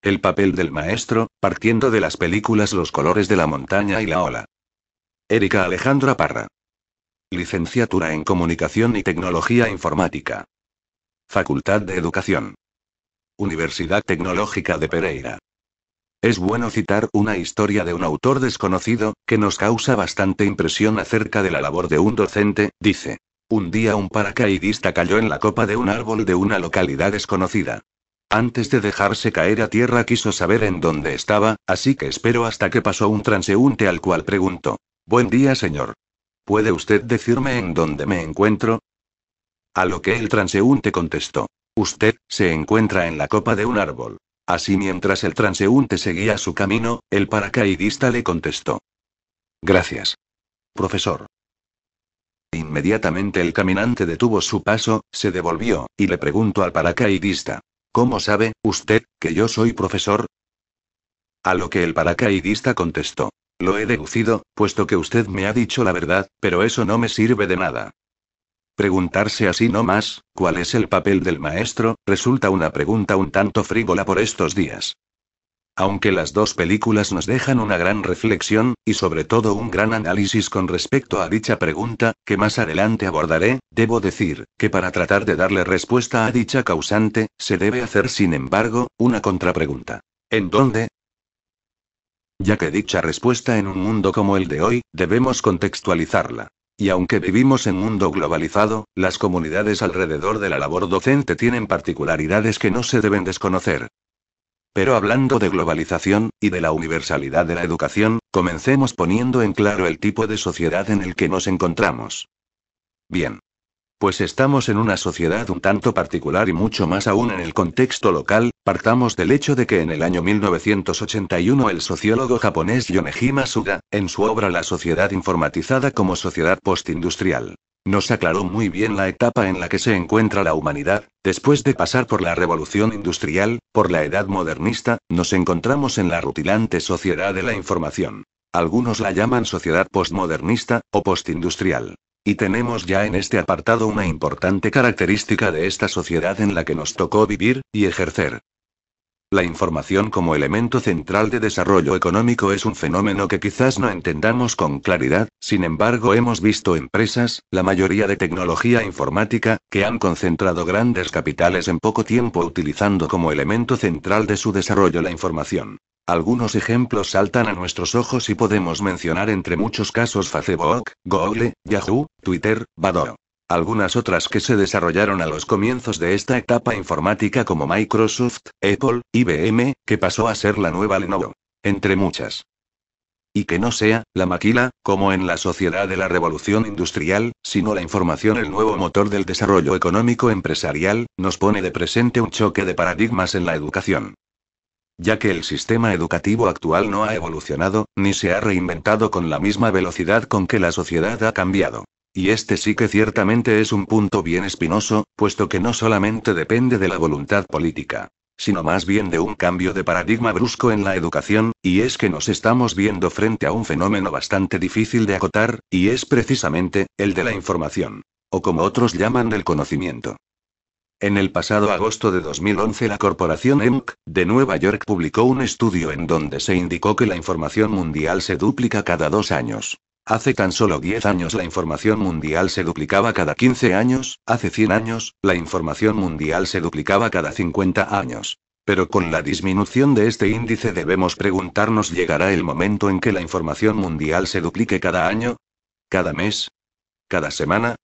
El papel del maestro, partiendo de las películas Los colores de la montaña y la ola. Erika Alejandra Parra. Licenciatura en Comunicación y Tecnología Informática. Facultad de Educación. Universidad Tecnológica de Pereira. Es bueno citar una historia de un autor desconocido, que nos causa bastante impresión acerca de la labor de un docente, dice. Un día un paracaidista cayó en la copa de un árbol de una localidad desconocida. Antes de dejarse caer a tierra quiso saber en dónde estaba, así que espero hasta que pasó un transeúnte al cual preguntó. Buen día, señor. ¿Puede usted decirme en dónde me encuentro? A lo que el transeúnte contestó. Usted, se encuentra en la copa de un árbol. Así mientras el transeúnte seguía su camino, el paracaidista le contestó. Gracias. Profesor. Inmediatamente el caminante detuvo su paso, se devolvió, y le preguntó al paracaidista. ¿Cómo sabe, usted, que yo soy profesor? A lo que el paracaidista contestó. Lo he deducido, puesto que usted me ha dicho la verdad, pero eso no me sirve de nada. Preguntarse así no más, ¿cuál es el papel del maestro? resulta una pregunta un tanto frívola por estos días. Aunque las dos películas nos dejan una gran reflexión, y sobre todo un gran análisis con respecto a dicha pregunta, que más adelante abordaré, debo decir, que para tratar de darle respuesta a dicha causante, se debe hacer sin embargo, una contrapregunta. ¿En dónde? Ya que dicha respuesta en un mundo como el de hoy, debemos contextualizarla. Y aunque vivimos en un mundo globalizado, las comunidades alrededor de la labor docente tienen particularidades que no se deben desconocer. Pero hablando de globalización, y de la universalidad de la educación, comencemos poniendo en claro el tipo de sociedad en el que nos encontramos. Bien. Pues estamos en una sociedad un tanto particular y mucho más aún en el contexto local, partamos del hecho de que en el año 1981 el sociólogo japonés Yoneji Suga, en su obra La sociedad informatizada como sociedad postindustrial, nos aclaró muy bien la etapa en la que se encuentra la humanidad, después de pasar por la revolución industrial, por la edad modernista, nos encontramos en la rutilante sociedad de la información. Algunos la llaman sociedad postmodernista, o postindustrial. Y tenemos ya en este apartado una importante característica de esta sociedad en la que nos tocó vivir, y ejercer. La información como elemento central de desarrollo económico es un fenómeno que quizás no entendamos con claridad, sin embargo hemos visto empresas, la mayoría de tecnología informática, que han concentrado grandes capitales en poco tiempo utilizando como elemento central de su desarrollo la información. Algunos ejemplos saltan a nuestros ojos y podemos mencionar entre muchos casos Facebook, Google, Yahoo, Twitter, Badoo. Algunas otras que se desarrollaron a los comienzos de esta etapa informática como Microsoft, Apple, IBM, que pasó a ser la nueva Lenovo. Entre muchas. Y que no sea, la maquila, como en la sociedad de la revolución industrial, sino la información el nuevo motor del desarrollo económico empresarial, nos pone de presente un choque de paradigmas en la educación ya que el sistema educativo actual no ha evolucionado, ni se ha reinventado con la misma velocidad con que la sociedad ha cambiado. Y este sí que ciertamente es un punto bien espinoso, puesto que no solamente depende de la voluntad política, sino más bien de un cambio de paradigma brusco en la educación, y es que nos estamos viendo frente a un fenómeno bastante difícil de acotar, y es precisamente, el de la información, o como otros llaman del conocimiento. En el pasado agosto de 2011 la corporación EMC de Nueva York publicó un estudio en donde se indicó que la información mundial se duplica cada dos años. Hace tan solo 10 años la información mundial se duplicaba cada 15 años, hace 100 años, la información mundial se duplicaba cada 50 años. Pero con la disminución de este índice debemos preguntarnos, ¿llegará el momento en que la información mundial se duplique cada año? ¿Cada mes? ¿Cada semana?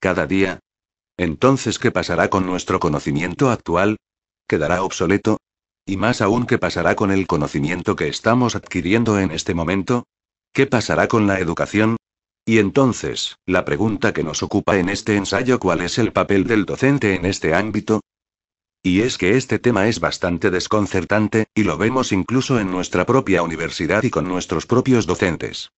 ¿Cada día? Entonces, ¿qué pasará con nuestro conocimiento actual? ¿Quedará obsoleto? Y más aún, ¿qué pasará con el conocimiento que estamos adquiriendo en este momento? ¿Qué pasará con la educación? Y entonces, la pregunta que nos ocupa en este ensayo, ¿cuál es el papel del docente en este ámbito? Y es que este tema es bastante desconcertante, y lo vemos incluso en nuestra propia universidad y con nuestros propios docentes.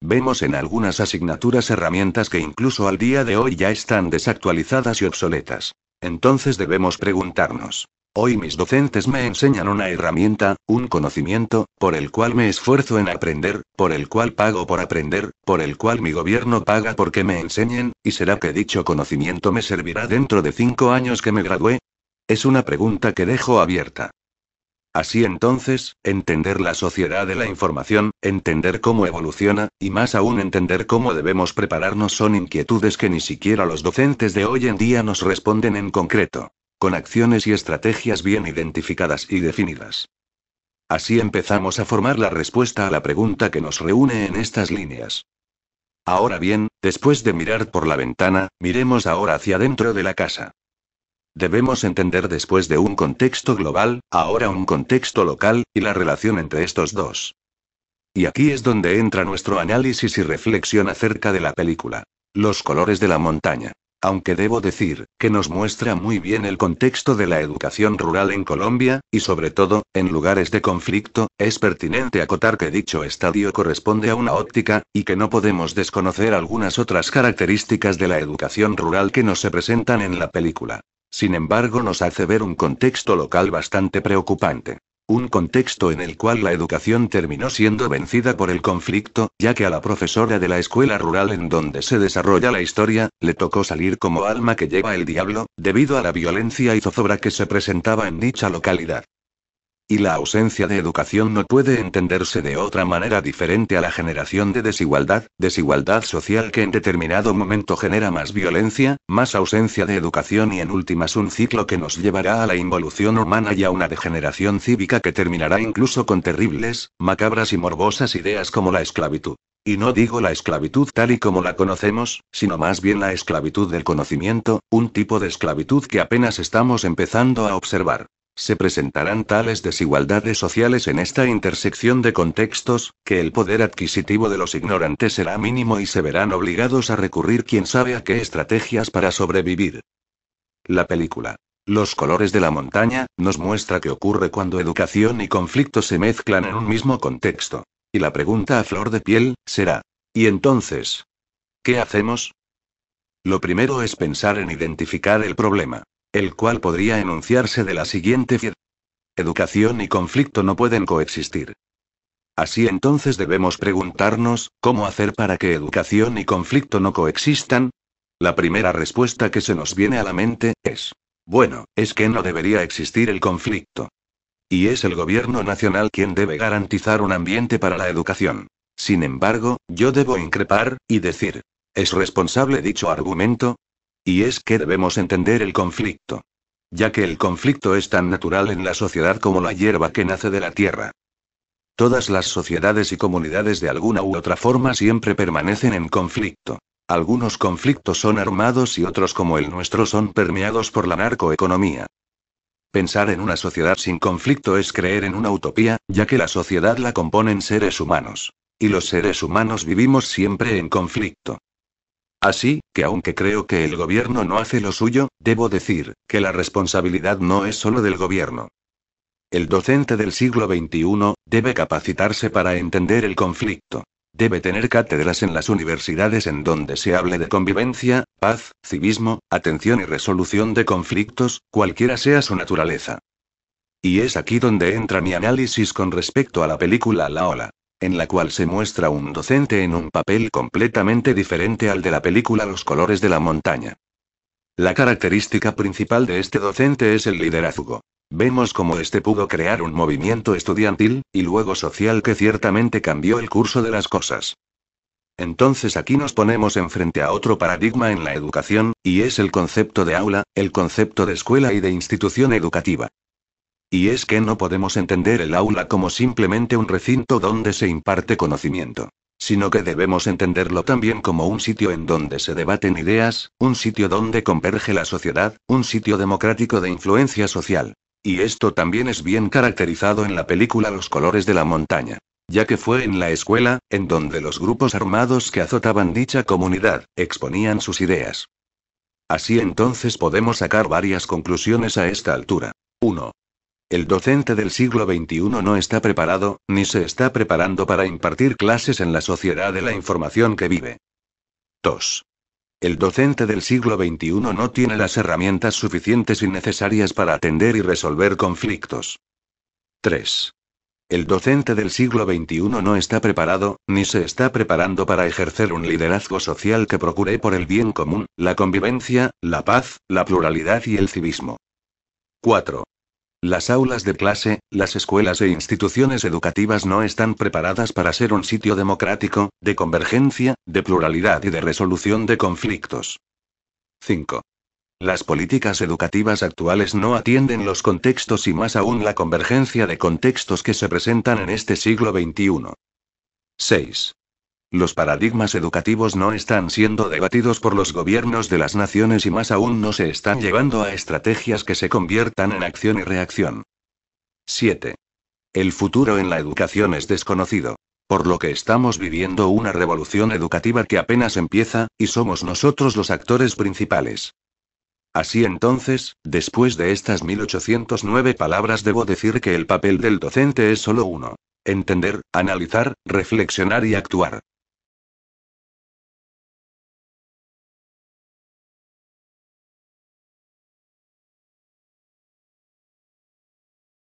Vemos en algunas asignaturas herramientas que incluso al día de hoy ya están desactualizadas y obsoletas. Entonces debemos preguntarnos, Hoy mis docentes me enseñan una herramienta, un conocimiento, por el cual me esfuerzo en aprender, por el cual pago por aprender, por el cual mi gobierno paga porque me enseñen, y será que dicho conocimiento me servirá dentro de cinco años que me gradué? Es una pregunta que dejo abierta. Así entonces, entender la sociedad de la información, entender cómo evoluciona, y más aún entender cómo debemos prepararnos son inquietudes que ni siquiera los docentes de hoy en día nos responden en concreto con acciones y estrategias bien identificadas y definidas. Así empezamos a formar la respuesta a la pregunta que nos reúne en estas líneas. Ahora bien, después de mirar por la ventana, miremos ahora hacia dentro de la casa. Debemos entender después de un contexto global, ahora un contexto local, y la relación entre estos dos. Y aquí es donde entra nuestro análisis y reflexión acerca de la película. Los colores de la montaña aunque debo decir, que nos muestra muy bien el contexto de la educación rural en Colombia, y sobre todo, en lugares de conflicto, es pertinente acotar que dicho estadio corresponde a una óptica, y que no podemos desconocer algunas otras características de la educación rural que nos se presentan en la película. Sin embargo, nos hace ver un contexto local bastante preocupante. Un contexto en el cual la educación terminó siendo vencida por el conflicto, ya que a la profesora de la escuela rural en donde se desarrolla la historia, le tocó salir como alma que lleva el diablo, debido a la violencia y zozobra que se presentaba en dicha localidad. Y la ausencia de educación no puede entenderse de otra manera diferente a la generación de desigualdad, desigualdad social que en determinado momento genera más violencia, más ausencia de educación y en últimas un ciclo que nos llevará a la involución humana y a una degeneración cívica que terminará incluso con terribles, macabras y morbosas ideas como la esclavitud. Y no digo la esclavitud tal y como la conocemos, sino más bien la esclavitud del conocimiento, un tipo de esclavitud que apenas estamos empezando a observar se presentarán tales desigualdades sociales en esta intersección de contextos, que el poder adquisitivo de los ignorantes será mínimo y se verán obligados a recurrir quién sabe a qué estrategias para sobrevivir. La película. Los colores de la montaña nos muestra qué ocurre cuando educación y conflicto se mezclan en un mismo contexto. Y la pregunta a flor de piel será, ¿y entonces? ¿Qué hacemos? Lo primero es pensar en identificar el problema el cual podría enunciarse de la siguiente forma: Educación y conflicto no pueden coexistir. Así entonces debemos preguntarnos, ¿cómo hacer para que educación y conflicto no coexistan? La primera respuesta que se nos viene a la mente es, bueno, es que no debería existir el conflicto. Y es el gobierno nacional quien debe garantizar un ambiente para la educación. Sin embargo, yo debo increpar, y decir, ¿es responsable dicho argumento? Y es que debemos entender el conflicto. Ya que el conflicto es tan natural en la sociedad como la hierba que nace de la tierra. Todas las sociedades y comunidades de alguna u otra forma siempre permanecen en conflicto. Algunos conflictos son armados y otros como el nuestro son permeados por la narcoeconomía. Pensar en una sociedad sin conflicto es creer en una utopía, ya que la sociedad la componen seres humanos. Y los seres humanos vivimos siempre en conflicto. Así, que aunque creo que el gobierno no hace lo suyo, debo decir, que la responsabilidad no es solo del gobierno. El docente del siglo XXI, debe capacitarse para entender el conflicto. Debe tener cátedras en las universidades en donde se hable de convivencia, paz, civismo, atención y resolución de conflictos, cualquiera sea su naturaleza. Y es aquí donde entra mi análisis con respecto a la película La Ola en la cual se muestra un docente en un papel completamente diferente al de la película Los colores de la montaña. La característica principal de este docente es el liderazgo. Vemos cómo este pudo crear un movimiento estudiantil, y luego social que ciertamente cambió el curso de las cosas. Entonces aquí nos ponemos enfrente a otro paradigma en la educación, y es el concepto de aula, el concepto de escuela y de institución educativa. Y es que no podemos entender el aula como simplemente un recinto donde se imparte conocimiento, sino que debemos entenderlo también como un sitio en donde se debaten ideas, un sitio donde converge la sociedad, un sitio democrático de influencia social. Y esto también es bien caracterizado en la película Los colores de la montaña ya que fue en la escuela, en donde los grupos armados que azotaban dicha comunidad, exponían sus ideas. Así entonces podemos sacar varias conclusiones a esta altura. 1. El docente del siglo XXI no está preparado, ni se está preparando para impartir clases en la sociedad de la información que vive. 2. El docente del siglo XXI no tiene las herramientas suficientes y necesarias para atender y resolver conflictos. 3. El docente del siglo XXI no está preparado, ni se está preparando para ejercer un liderazgo social que procure por el bien común, la convivencia, la paz, la pluralidad y el civismo. 4. Las aulas de clase, las escuelas e instituciones educativas no están preparadas para ser un sitio democrático, de convergencia, de pluralidad y de resolución de conflictos. 5. Las políticas educativas actuales no atienden los contextos y más aún la convergencia de contextos que se presentan en este siglo XXI. 6. Los paradigmas educativos no están siendo debatidos por los gobiernos de las naciones y más aún no se están llevando a estrategias que se conviertan en acción y reacción. 7. El futuro en la educación es desconocido. Por lo que estamos viviendo una revolución educativa que apenas empieza, y somos nosotros los actores principales. Así entonces, después de estas 1809 palabras debo decir que el papel del docente es solo uno. Entender, analizar, reflexionar y actuar.